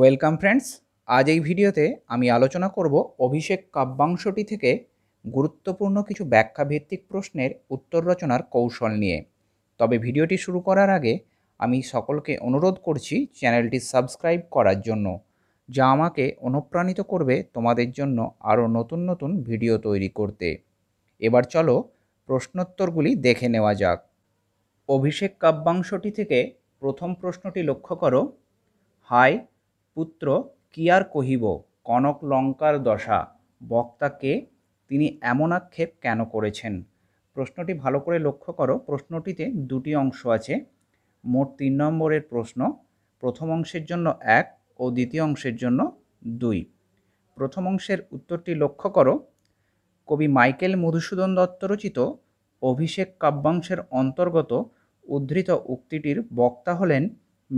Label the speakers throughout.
Speaker 1: welcome friends আজ এই ভিডিওতে আমি আলোচনা করব অভিষেক কাব্যাংশটি থেকে গুরুত্বপূর্ণ কিছু ব্যাখ্যাভিত্তিক প্রশ্নের উত্তর রচনার কৌশল নিয়ে তবে ভিডিওটি শুরু করার আগে আমি সকলকে অনুরোধ করছি চ্যানেলটি সাবস্ক্রাইব করার জন্য যা আমাকে অনুপ্রাণিত করবে তোমাদের জন্য আরও নতুন নতুন ভিডিও তৈরি করতে এবার চলো প্রশ্নোত্তরগুলি দেখে নেওয়া যাক অভিষেক কাব্যাংশটি থেকে প্রথম প্রশ্নটি লক্ষ্য করো হাই পুত্র কি আর কহিব কনক লঙ্কার দশা বক্তাকে তিনি এমন আক্ষেপ কেন করেছেন প্রশ্নটি ভালো করে লক্ষ্য করো প্রশ্নটিতে দুটি অংশ আছে মোট তিন নম্বরের প্রশ্ন প্রথম অংশের জন্য এক ও দ্বিতীয় অংশের জন্য দুই প্রথম অংশের উত্তরটি লক্ষ্য করো কবি মাইকেল মধুসূদন দত্ত রচিত অভিষেক কাব্যাংশের অন্তর্গত উদ্ধৃত উক্তিটির বক্তা হলেন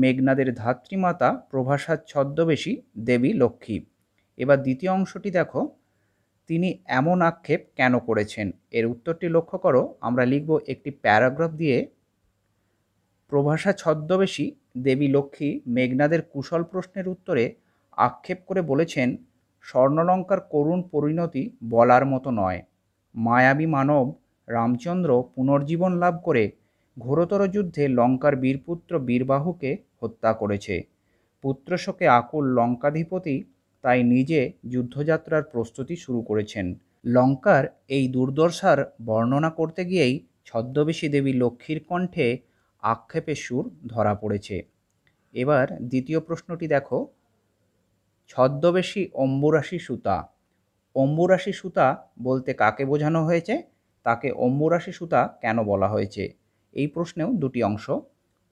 Speaker 1: মেঘনাদের ধাত্রীমাতা প্রভাসার ছদ্মবেশী দেবী লক্ষ্মী এবার দ্বিতীয় অংশটি দেখো তিনি এমন আক্ষেপ কেন করেছেন এর উত্তরটি লক্ষ্য করো আমরা লিখব একটি প্যারাগ্রাফ দিয়ে প্রভাসা ছদ্মবেশী দেবী লক্ষ্মী মেঘনাদের কুশল প্রশ্নের উত্তরে আক্ষেপ করে বলেছেন স্বর্ণলঙ্কার করুণ পরিণতি বলার মতো নয় মায়াবী মানব রামচন্দ্র পুনর্জীবন লাভ করে ঘোরতর যুদ্ধে লঙ্কার বীরপুত্র বীরবাহুকে হত্যা করেছে পুত্রশোকে আকুল লঙ্কাধিপতি তাই নিজে যুদ্ধযাত্রার প্রস্তুতি শুরু করেছেন লঙ্কার এই দুর্দশার বর্ণনা করতে গিয়েই ছদ্মবেশী দেবী লক্ষ্মীর কণ্ঠে আক্ষেপের সুর ধরা পড়েছে এবার দ্বিতীয় প্রশ্নটি দেখো ছদ্মবেশী অম্বুরাশি সুতা অম্বুরাশি সুতা বলতে কাকে বোঝানো হয়েছে তাকে অম্বুরাশি সুতা কেন বলা হয়েছে এই প্রশ্নেও দুটি অংশ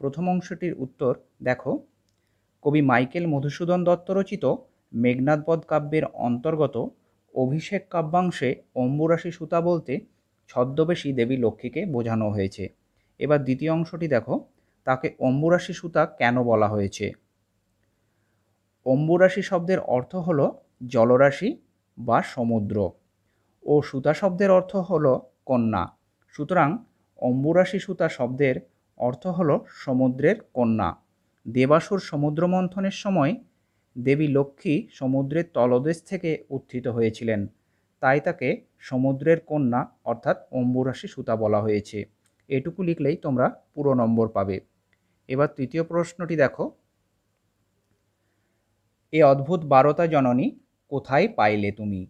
Speaker 1: প্রথম অংশটির উত্তর দেখো কবি মাইকেল মধুসূদন দত্ত রচিত মেঘনাদবধ কাব্যের অন্তর্গত অভিষেক কাব্যাংশে অম্বুরাশি সুতা বলতে ছদ্মবেশী দেবী লক্ষ্মীকে বোঝানো হয়েছে এবার দ্বিতীয় অংশটি দেখো তাকে অম্বুরাশি সুতা কেন বলা হয়েছে অম্বুরাশি শব্দের অর্থ হল জলরাশি বা সমুদ্র ও সুতা শব্দের অর্থ হল কন্যা সুতরাং অম্বুরাশি সুতা শব্দের অর্থ হল সমুদ্রের কন্যা দেবাসুর সমুদ্র মন্থনের সময় দেবী লক্ষ্মী সমুদ্রের তলদেশ থেকে উত্থিত হয়েছিলেন তাই তাকে সমুদ্রের কন্যা অর্থাৎ অম্বুরাশি সুতা বলা হয়েছে এটুকু লিখলেই তোমরা পুরো নম্বর পাবে এবার তৃতীয় প্রশ্নটি দেখো এ অদ্ভুত বারতা জননী কোথায় পাইলে তুমি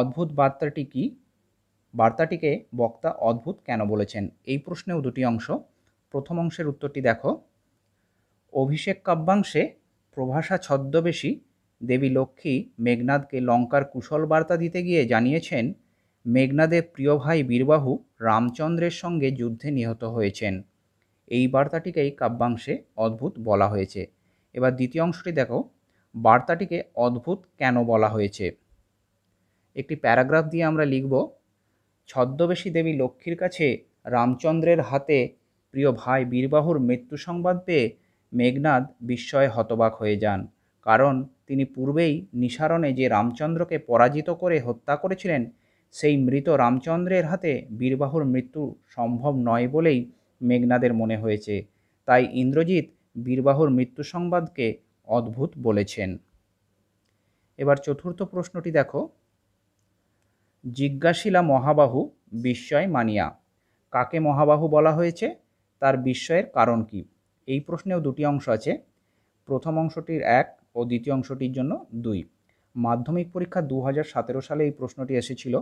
Speaker 1: অদ্ভুত বার্তাটি কি বার্তাটিকে বক্তা অদ্ভুত কেন বলেছেন এই প্রশ্নেও দুটি অংশ প্রথম অংশের উত্তরটি দেখো অভিষেক কাব্যাংশে প্রভাষা ছদ্মবেশী দেবী লক্ষ্মী মেঘনাদকে লঙ্কার কুশল বার্তা দিতে গিয়ে জানিয়েছেন মেঘনাদের প্রিয় ভাই বীরবাহু রামচন্দ্রের সঙ্গে যুদ্ধে নিহত হয়েছেন এই বার্তাটিকেই কাব্যাংশে অদ্ভুত বলা হয়েছে এবার দ্বিতীয় অংশটি দেখো বার্তাটিকে অদ্ভুত কেন বলা হয়েছে একটি প্যারাগ্রাফ দিয়ে আমরা লিখব ছদ্মবেশী দেবী লক্ষ্মীর কাছে রামচন্দ্রের হাতে প্রিয় ভাই বীরবাহুর মৃত্যু সংবাদ পেয়ে মেঘনাদ বিস্ময়ে হতবাক হয়ে যান কারণ তিনি পূর্বেই নিসারণে যে রামচন্দ্রকে পরাজিত করে হত্যা করেছিলেন সেই মৃত রামচন্দ্রের হাতে বীরবাহুর মৃত্যু সম্ভব নয় বলেই মেঘনাদের মনে হয়েছে তাই ইন্দ্রজিৎ বীরবাহুর মৃত্যু সংবাদকে অদ্ভুত বলেছেন এবার চতুর্থ প্রশ্নটি দেখো জিজ্ঞাসিলা মহাবাহু বিস্ময় মানিয়া কাকে মহাবাহু বলা হয়েছে তার বিস্ময়ের কারণ কি এই প্রশ্নেও দুটি অংশ আছে প্রথম অংশটির এক ও দ্বিতীয় অংশটির জন্য দুই মাধ্যমিক পরীক্ষা দু সালে এই প্রশ্নটি এসেছিল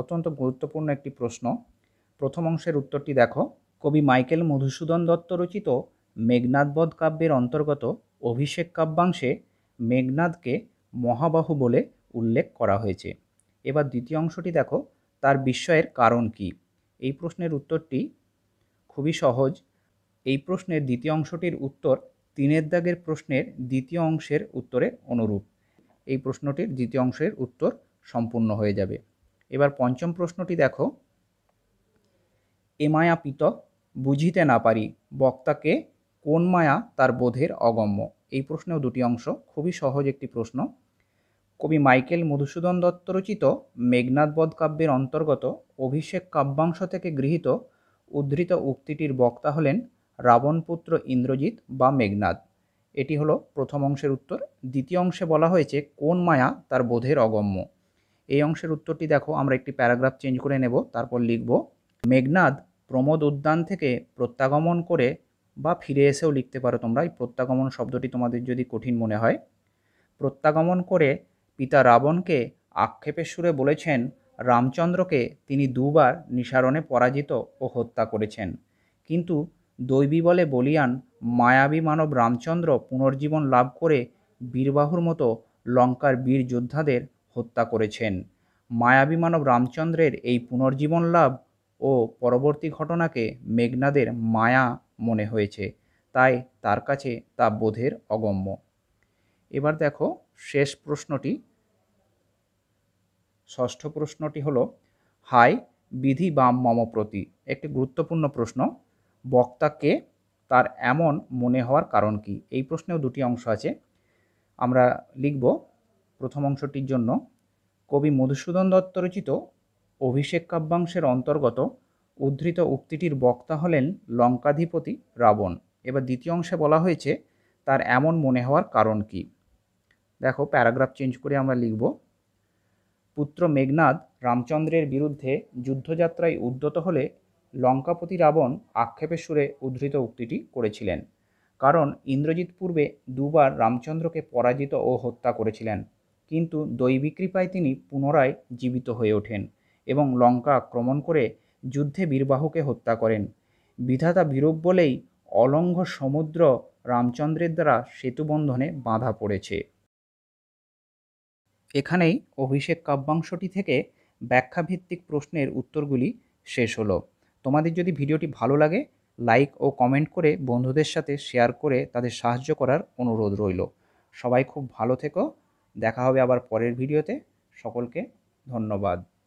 Speaker 1: অত্যন্ত গুরুত্বপূর্ণ একটি প্রশ্ন প্রথম অংশের উত্তরটি দেখো কবি মাইকেল মধুসূদন দত্ত রচিত মেঘনাদবধ কাব্যের অন্তর্গত অভিষেক কাব্যাংশে মেঘনাদকে মহাবাহু বলে উল্লেখ করা হয়েছে এবার দ্বিতীয় অংশটি দেখো তার বিস্ময়ের কারণ কি এই প্রশ্নের উত্তরটি খুবই সহজ এই প্রশ্নের দ্বিতীয় অংশটির উত্তর তিনের দাগের প্রশ্নের দ্বিতীয় অংশের উত্তরের অনুরূপ এই প্রশ্নটির দ্বিতীয় অংশের উত্তর সম্পূর্ণ হয়ে যাবে এবার পঞ্চম প্রশ্নটি দেখো এ মায়া পিত বুঝিতে না পারি বক্তাকে কোন মায়া তার বোধের অগম্য এই প্রশ্নেও দুটি অংশ খুবই সহজ একটি প্রশ্ন কবি মাইকেল মধুসূদন দত্ত রচিত মেঘনাদ বধ কাব্যের অন্তর্গত অভিষেক কাব্যাংশ থেকে গৃহীত উদ্ধৃত উক্তিটির বক্তা হলেন রাবণপুত্র ইন্দ্রজিৎ বা মেঘনাদ এটি হলো প্রথম অংশের উত্তর দ্বিতীয় অংশে বলা হয়েছে কোন মায়া তার বোধের অগম্য এই অংশের উত্তরটি দেখো আমরা একটি প্যারাগ্রাফ চেঞ্জ করে নেব তারপর লিখব মেঘনাদ প্রমোদ উদ্যান থেকে প্রত্যাগমন করে বা ফিরে এসেও লিখতে পারো তোমরা এই প্রত্যাগমন শব্দটি তোমাদের যদি কঠিন মনে হয় প্রত্যাগমন করে পিতা রাবণকে আক্ষেপের সুরে বলেছেন রামচন্দ্রকে তিনি দুবার নিসারণে পরাজিত ও হত্যা করেছেন কিন্তু দৈবী বলে বলিয়ান মায়াবী মানব রামচন্দ্র পুনর্জীবন লাভ করে বীরবাহুর মতো লঙ্কার বীর যোদ্ধাদের হত্যা করেছেন মায়াবী মানব রামচন্দ্রের এই পুনর্জীবন লাভ ও পরবর্তী ঘটনাকে মেঘনাদের মায়া মনে হয়েছে তাই তার কাছে তা বোধের অগম্য এবার দেখো শেষ প্রশ্নটি ষষ্ঠ প্রশ্নটি হলো হাই বিধি বাম মম প্রতি একটি গুরুত্বপূর্ণ প্রশ্ন বক্তা কে তার এমন মনে হওয়ার কারণ কি এই প্রশ্নেও দুটি অংশ আছে আমরা লিখব প্রথম অংশটির জন্য কবি মধুসূদন দত্ত রচিত অভিষেক কাব্যাংশের অন্তর্গত উদ্ধৃত উক্তিটির বক্তা হলেন লঙ্কাধিপতি রাবণ এবার দ্বিতীয় অংশে বলা হয়েছে তার এমন মনে হওয়ার কারণ কি দেখো প্যারাগ্রাফ চেঞ্জ করে আমরা লিখব পুত্র মেঘনাদ রামচন্দ্রের বিরুদ্ধে যুদ্ধযাত্রায় উদ্যত হলে লঙ্কাপতি রাবণ আক্ষেপের সুরে উদ্ধৃত উক্তিটি করেছিলেন কারণ ইন্দ্রজিৎ পূর্বে দুবার রামচন্দ্রকে পরাজিত ও হত্যা করেছিলেন কিন্তু দৈবিক কৃপায় তিনি পুনরায় জীবিত হয়ে ওঠেন এবং লঙ্কা আক্রমণ করে যুদ্ধে বীরবাহুকে হত্যা করেন বিধাতা বিরূপ বলেই অলঙ্ঘ সমুদ্র রামচন্দ্রের দ্বারা সেতুবন্ধনে বাঁধা পড়েছে এখানেই অভিষেক কাব্যাংশটি থেকে ব্যাখ্যাভিত্তিক প্রশ্নের উত্তরগুলি শেষ হলো তোমাদের যদি ভিডিওটি ভালো লাগে লাইক ও কমেন্ট করে বন্ধুদের সাথে শেয়ার করে তাদের সাহায্য করার অনুরোধ রইল সবাই খুব ভালো থেকো দেখা হবে আবার পরের ভিডিওতে সকলকে ধন্যবাদ